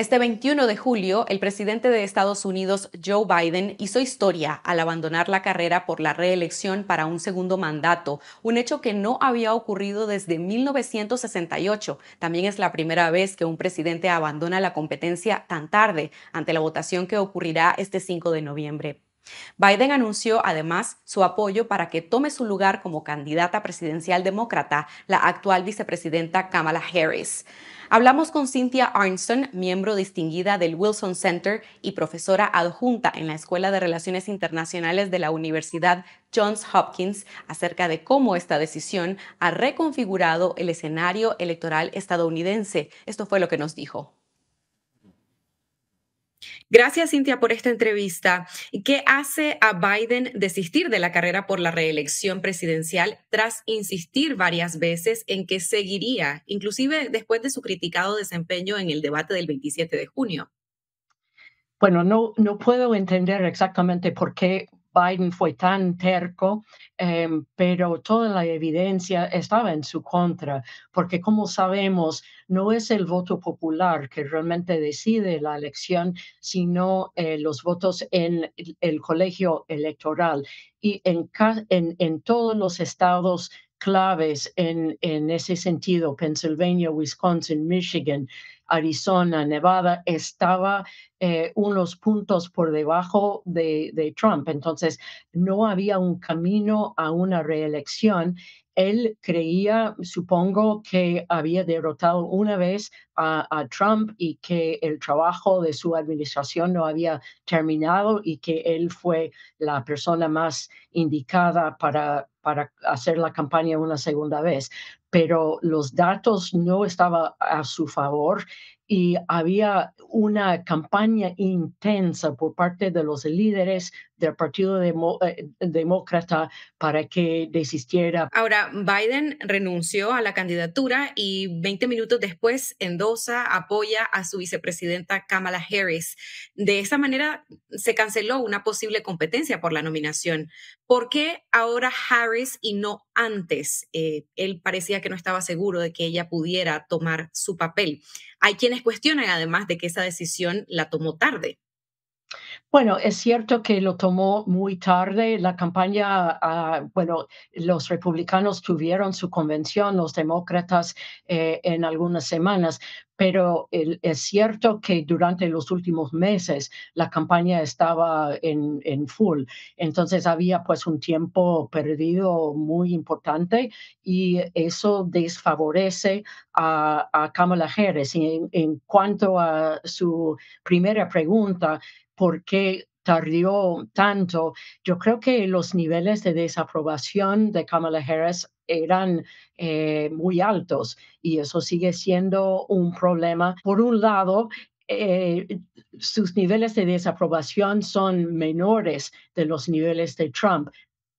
Este 21 de julio, el presidente de Estados Unidos, Joe Biden, hizo historia al abandonar la carrera por la reelección para un segundo mandato, un hecho que no había ocurrido desde 1968. También es la primera vez que un presidente abandona la competencia tan tarde ante la votación que ocurrirá este 5 de noviembre. Biden anunció además su apoyo para que tome su lugar como candidata presidencial demócrata la actual vicepresidenta Kamala Harris. Hablamos con Cynthia Arnson, miembro distinguida del Wilson Center y profesora adjunta en la Escuela de Relaciones Internacionales de la Universidad Johns Hopkins, acerca de cómo esta decisión ha reconfigurado el escenario electoral estadounidense. Esto fue lo que nos dijo. Gracias, Cintia, por esta entrevista. ¿Qué hace a Biden desistir de la carrera por la reelección presidencial tras insistir varias veces en que seguiría, inclusive después de su criticado desempeño en el debate del 27 de junio? Bueno, no, no puedo entender exactamente por qué Biden fue tan terco, em, pero toda la evidencia estaba en su contra, porque como sabemos, no es el voto popular que realmente decide la elección, sino eh, los votos en el, colegio electoral. Y en, en todos los estados claves en, en, ese sentido, Pennsylvania, Wisconsin, Michigan, Arizona, Nevada, estaba eh, unos puntos por debajo de, Trump. Entonces, no había un camino a una reelección él creía, supongo, que había derrotado una vez a, Trump y que el trabajo de su administración no había terminado y que él fue la persona más indicada para, para hacer la campaña una segunda vez pero los datos no estaban a su favor y había una campaña intensa por parte de los líderes del Partido eh, Demócrata para que desistiera. Ahora, Biden renunció a la candidatura y 20 minutos después endosa, apoya a su vicepresidenta Kamala Harris. De esa manera se canceló una posible competencia por la nominación. ¿Por qué ahora Harris y no antes? Eh, él parecía que no estaba seguro de que ella pudiera tomar su papel. Hay quienes cuestionan además de que esa decisión la tomó tarde, bueno, es cierto que lo tomó muy tarde. La campaña, ah, bueno, los republicanos tuvieron su convención, los demócratas eh, en algunas semanas, pero es cierto que durante los últimos meses la campaña estaba en, en, full. Entonces había pues un tiempo perdido muy importante y eso desfavorece a, a Kamala Harris. en cuanto a su primera pregunta, por qué tardó tanto. Yo creo que los niveles de desaprobación de Kamala Harris eran eh, muy altos y eso sigue siendo un problema. Por un lado, eh, sus niveles de desaprobación son menores de los niveles de Trump.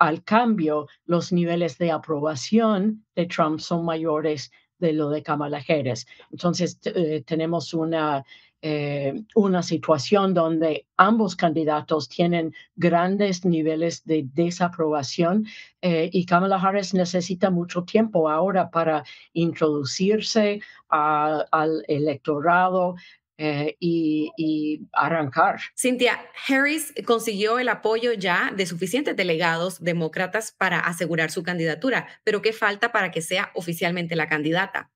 Al cambio, los niveles de aprobación de Trump son mayores de lo de Kamala Harris. Entonces, eh, tenemos una eh, una situación donde ambos candidatos tienen grandes niveles de desaprobación eh, y Kamala Harris necesita mucho tiempo ahora para introducirse al electorado. Eh, y, y, arrancar. Cynthia, Harris consiguió el apoyo ya de suficientes delegados demócratas para asegurar su candidatura, pero ¿qué falta para que sea oficialmente la candidata?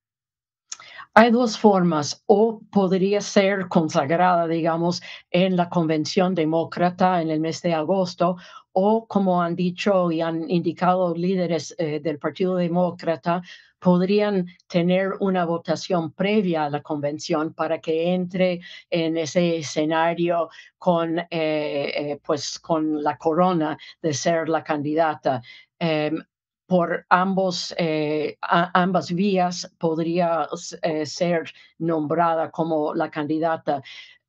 Hay dos formas, o podría ser consagrada, digamos, en la Convención Demócrata en el mes de agosto, o como han dicho y han indicado líderes eh, del Partido Demócrata, podrían tener una votación previa a la convención para que entre en ese escenario con, eh, eh, pues, con la corona de ser la candidata. Em, por ambos, eh, ambas vías podría eh, ser nombrada como la candidata.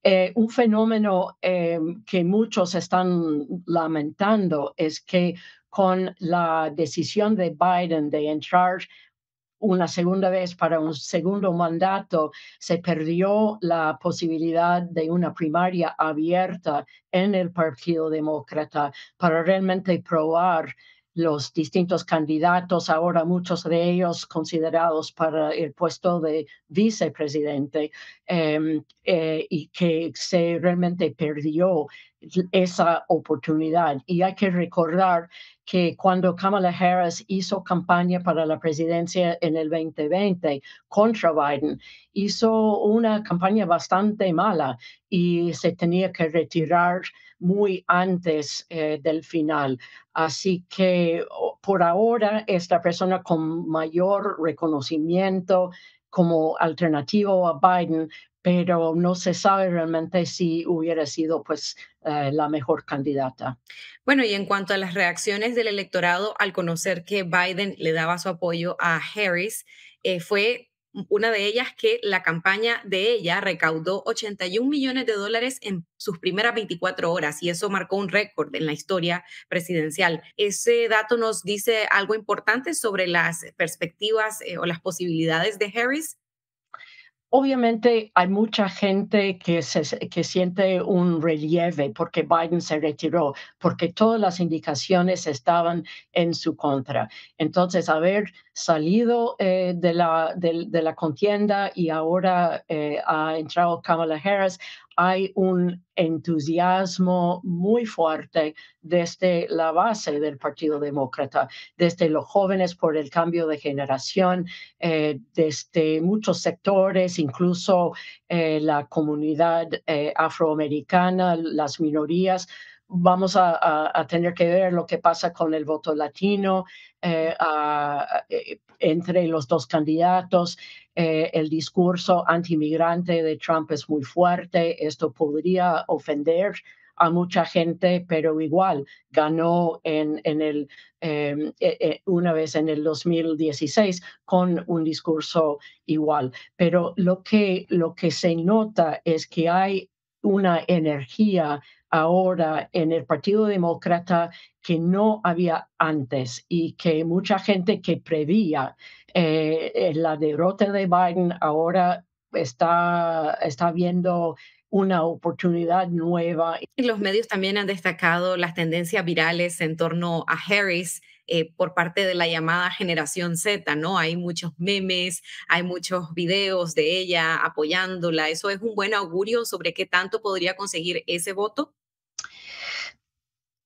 Eh, un fenómeno que muchos están lamentando es que con la decisión de Biden de entrar una segunda vez para un segundo mandato, se perdió la posibilidad de una primaria abierta en el Partido Demócrata para realmente probar los distintos candidatos, ahora muchos de ellos considerados para el puesto de vicepresidente, em, eh, y que se realmente perdió esa oportunidad. Y hay que recordar que cuando Kamala Harris hizo campaña para la presidencia en el 2020 contra Biden, hizo una campaña bastante mala y se tenía que retirar muy antes eh, del final. Así que por ahora esta persona con mayor reconocimiento como alternativa a Biden, pero no se sabe realmente si hubiera sido pues eh, la mejor candidata. Bueno, y en cuanto a las reacciones del electorado al conocer que Biden le daba su apoyo a Harris, eh, fue una de ellas que la campaña de ella recaudó 81 millones de dólares en sus primeras 24 horas y eso marcó un récord en la historia presidencial. Ese dato nos dice algo importante sobre las perspectivas eh, o las posibilidades de Harris Obviamente hay mucha gente que, se, que siente un relieve porque Biden se retiró, porque todas las indicaciones estaban en su contra. Entonces, haber salido eh, de, la, la contienda y ahora eh, ha entrado Kamala Harris, hay un entusiasmo muy fuerte desde la base del Partido Demócrata, desde los jóvenes por el cambio de generación, eh, desde muchos sectores, incluso eh, la comunidad eh, afroamericana, las minorías. Vamos a, tener que ver lo que pasa con el voto latino entre los dos candidatos. Eh, el discurso antimigrante de Trump es muy fuerte, esto podría ofender a mucha gente, pero igual ganó en, en el, em, e, e, una vez en el 2016 con un discurso igual. Pero lo que, lo que se nota es que hay una energía ahora en el Partido Demócrata que no había antes y que mucha gente que prevía eh, la derrota de Biden ahora está, está viendo una oportunidad nueva. los medios también han destacado las tendencias virales en torno a Harris. Eh, por parte de la llamada generación Z, ¿no? Hay muchos memes, hay muchos videos de ella apoyándola. ¿Eso es un buen augurio sobre qué tanto podría conseguir ese voto?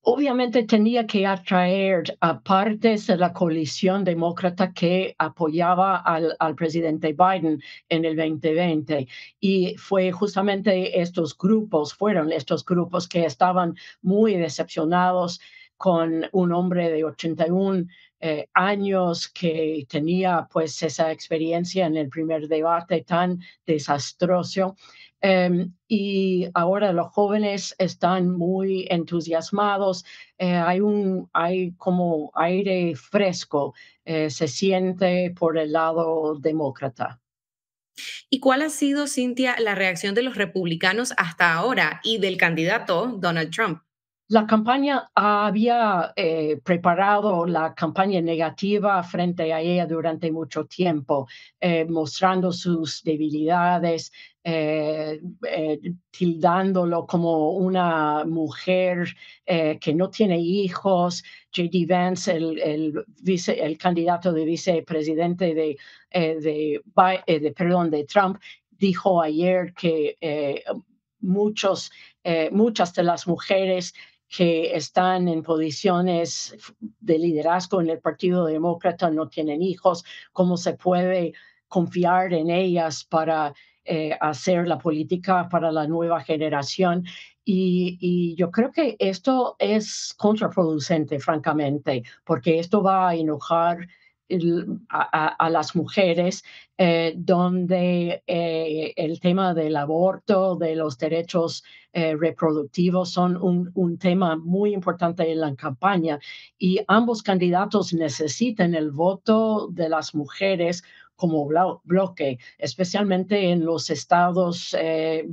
obviamente tenía que atraer a partes de la coalición demócrata que apoyaba al, presidente Biden en el 2020. Y fue justamente estos grupos, fueron estos grupos que estaban muy decepcionados con un hombre de 81 eh, años que tenía pues esa experiencia en el primer debate tan desastroso Em, y ahora los jóvenes están muy entusiasmados, eh, hay, un, hay como aire fresco, eh, se siente por el lado demócrata. ¿Y cuál ha sido, Cintia, la reacción de los republicanos hasta ahora y del candidato Donald Trump? La campaña había eh, preparado la campaña negativa frente a ella durante mucho tiempo, eh, mostrando sus debilidades, eh, tildándolo como una mujer que no tiene hijos. J.D. Vance, el, vice, el candidato de vicepresidente de, de, de, perdón, de Trump, dijo ayer que muchos, muchas de las mujeres que están en posiciones de liderazgo en el Partido Demócrata no tienen hijos, cómo se puede confiar en ellas para eh, hacer la política para la nueva generación. y, yo creo que esto es contraproducente, francamente, porque esto va a enojar a, las mujeres, eh, donde eh, el tema del aborto, de los derechos eh, reproductivos son un, tema muy importante en la campaña y ambos candidatos necesitan el voto de las mujeres como bloque, especialmente en los estados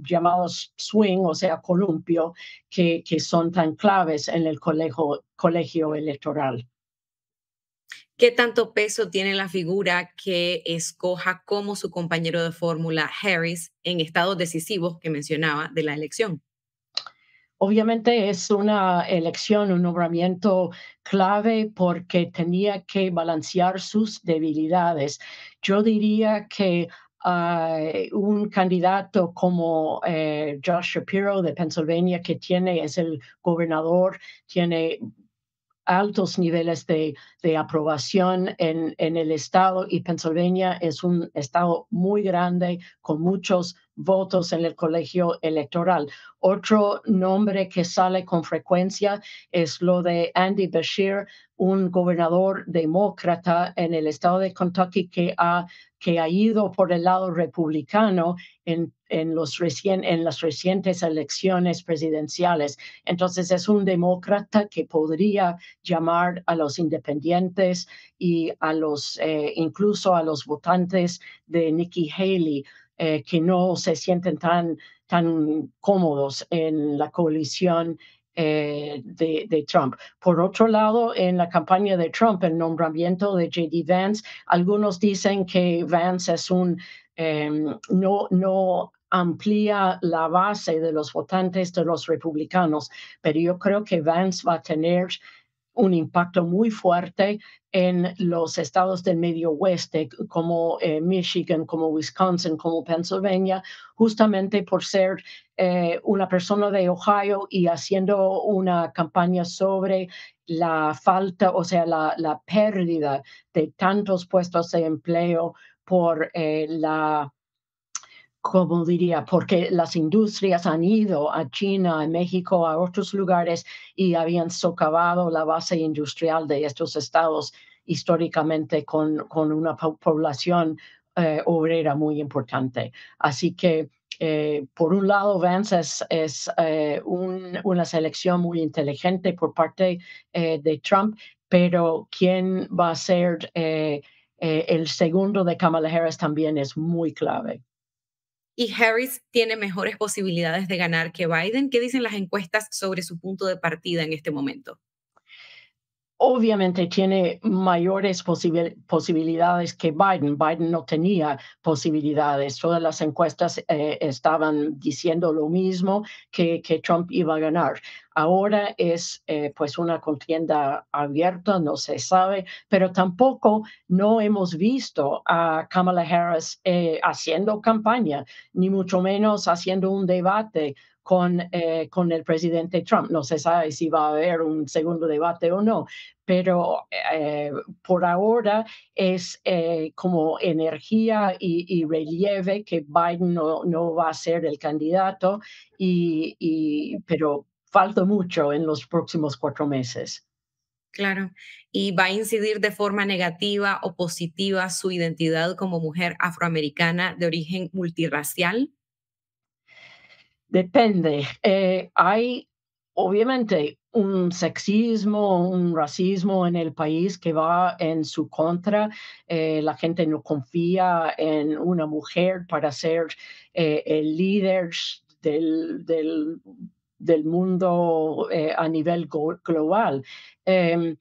llamados swing, o sea, columpio, que, son tan claves en el colegio, colegio electoral qué tanto peso tiene la figura que escoja como su compañero de fórmula Harris en estados decisivos que mencionaba de la elección. Obviamente es una elección, un nombramiento clave porque tenía que balancear sus debilidades. Yo diría que ah, un candidato como eh, Josh Shapiro de Pennsylvania, que tiene, es el gobernador, tiene altos niveles de, aprobación en, en, el estado y Pennsylvania es un estado muy grande con muchos votos en el colegio electoral. Otro nombre que sale con frecuencia es lo de Andy Bashir, un gobernador demócrata en el estado de Kentucky que ha, que ha ido por el lado republicano en en, los recien, en las recientes elecciones presidenciales. Entonces es un demócrata que podría llamar a los independientes y a los, eh, incluso a los votantes de Nikki Haley. Eh, que no se sienten tan, tan cómodos en la coalición eh, de, Trump. Por otro lado, en la campaña de Trump, el nombramiento de JD Vance, algunos dicen que Vance es un em, no, no amplía la base de los votantes de los republicanos, pero yo creo que Vance va a tener un impacto muy fuerte en los estados del medio oeste, como eh, Michigan, como Wisconsin, como Pennsylvania, justamente por ser eh, una persona de Ohio y haciendo una campaña sobre la falta, o sea, la, pérdida de tantos puestos de empleo por eh, la como diría, porque las industrias han ido a China, a México, a otros lugares y habían socavado la base industrial de estos estados históricamente con, con una población eh, obrera muy importante. Así que, eh, por un lado, Vance es, eh, una selección muy inteligente por parte de Trump, pero quién va a ser el segundo de Kamala Harris también es muy clave y Harris tiene mejores posibilidades de ganar que Biden. ¿Qué dicen las encuestas sobre su punto de partida en este momento? Obviamente tiene mayores posibilidades que Biden. Biden no tenía posibilidades. Todas las encuestas eh, estaban diciendo lo mismo que Trump iba a ganar. Ahora es eh, pues una contienda abierta, no se sabe, pero tampoco no hemos visto a Kamala Harris eh, haciendo campaña, ni mucho menos haciendo un debate con, eh, con el presidente Trump. No se sabe si va a haber un segundo debate o no, pero por ahora es como energía y, relieve que Biden no, no, va a ser el candidato, y, pero falta mucho en los próximos cuatro meses. Claro, y va a incidir de forma negativa o positiva su identidad como mujer afroamericana de origen multiracial? Depende. Eh, hay obviamente un sexismo, un racismo en el país que va en su contra. Eh, la gente no confía en una mujer para ser eh, el líder del, del, del mundo eh, a nivel global. Em,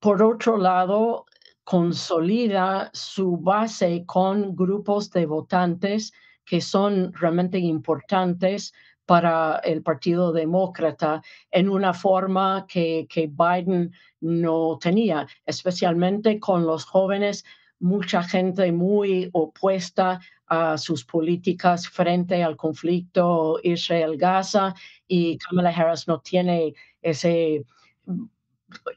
por otro lado, consolida su base con grupos de votantes que son realmente importantes para el Partido Demócrata en una forma que, que Biden no tenía, especialmente con los jóvenes mucha gente muy opuesta a sus políticas frente al conflicto Israel-Gaza y Kamala Harris no tiene ese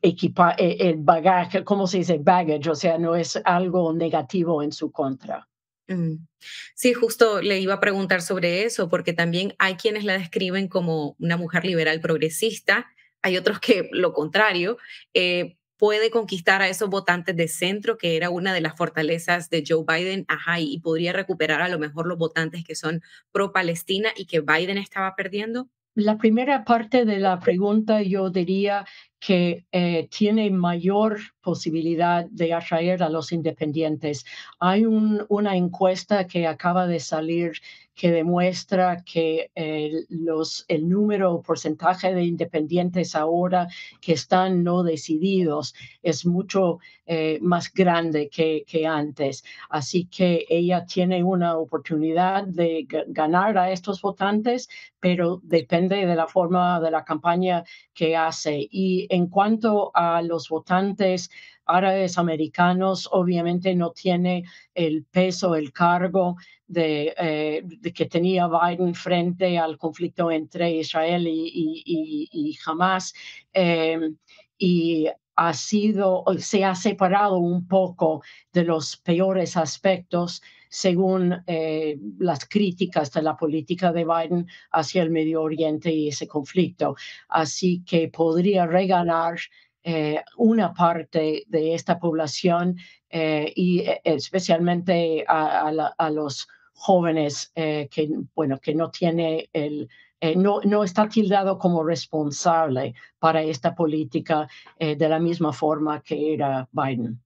equipa eh, el bagaje, ¿cómo se dice? Baggage, o sea, no es algo negativo en su contra. Mm. Sí, justo le iba a preguntar sobre eso, porque también hay quienes la describen como una mujer liberal progresista, hay otros que lo contrario. Eh, puede conquistar a esos votantes de centro, que era una de las fortalezas de Joe Biden, ajá, y podría recuperar a lo mejor los votantes que son pro-Palestina y que Biden estaba perdiendo? La primera parte de la pregunta yo diría que eh, tiene mayor posibilidad de atraer a los independientes. Hay una encuesta que acaba de salir que demuestra que eh, los, el número o porcentaje de independientes ahora que están no decididos es mucho eh, más grande que, que, antes. Así que ella tiene una oportunidad de ganar a estos votantes, pero depende de la forma de la campaña que hace. Y en cuanto a los votantes árabes americanos, obviamente no tiene el peso, el cargo eh, de, que tenía Biden frente al conflicto entre Israel y, y, y Hamas. Em, y ha sido, se ha separado un poco de los peores aspectos según eh, las críticas de la política de Biden hacia el Medio Oriente y ese conflicto. Así que podría regalar eh, una parte de esta población y especialmente a, a los jóvenes eh, que, bueno, que no tiene el, eh, no, está tildado como responsable para esta política eh, de la misma forma que era Biden.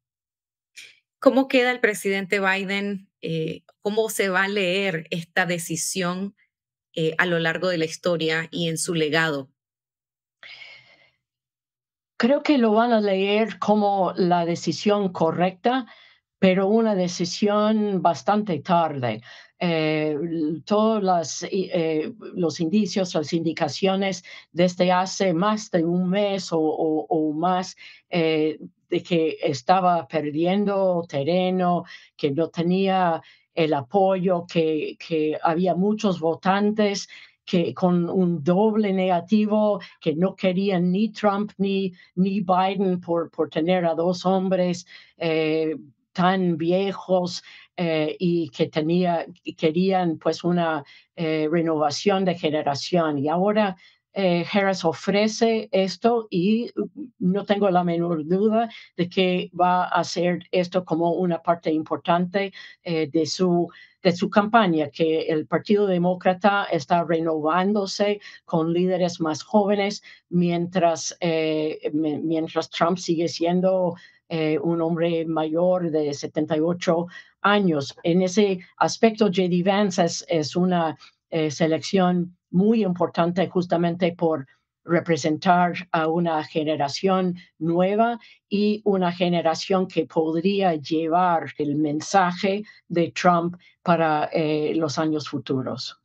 ¿Cómo queda el presidente Biden? ¿Cómo se va a leer esta decisión a lo largo de la historia y en su legado? Creo que lo van a leer como la decisión correcta pero una decisión bastante tarde. Eh, todos las, eh, los indicios, las indicaciones desde hace más de un mes o, o, más eh, de que estaba perdiendo terreno, que no tenía el apoyo, que, que había muchos votantes que con un doble negativo, que no querían ni Trump ni, ni Biden por, por tener a dos hombres tan viejos eh, y que tenía, querían pues una eh, renovación de generación. Y ahora eh, Harris ofrece esto y uh, no tengo la menor duda de que va a hacer esto como una parte importante de, su, de su campaña, que el Partido Demócrata está renovándose con líderes más jóvenes mientras, mientras Trump sigue siendo eh, un hombre mayor de 78 años. En ese aspecto, JD Vance es, una eh, selección muy importante justamente por representar a una generación nueva y una generación que podría llevar el mensaje de Trump para eh, los años futuros.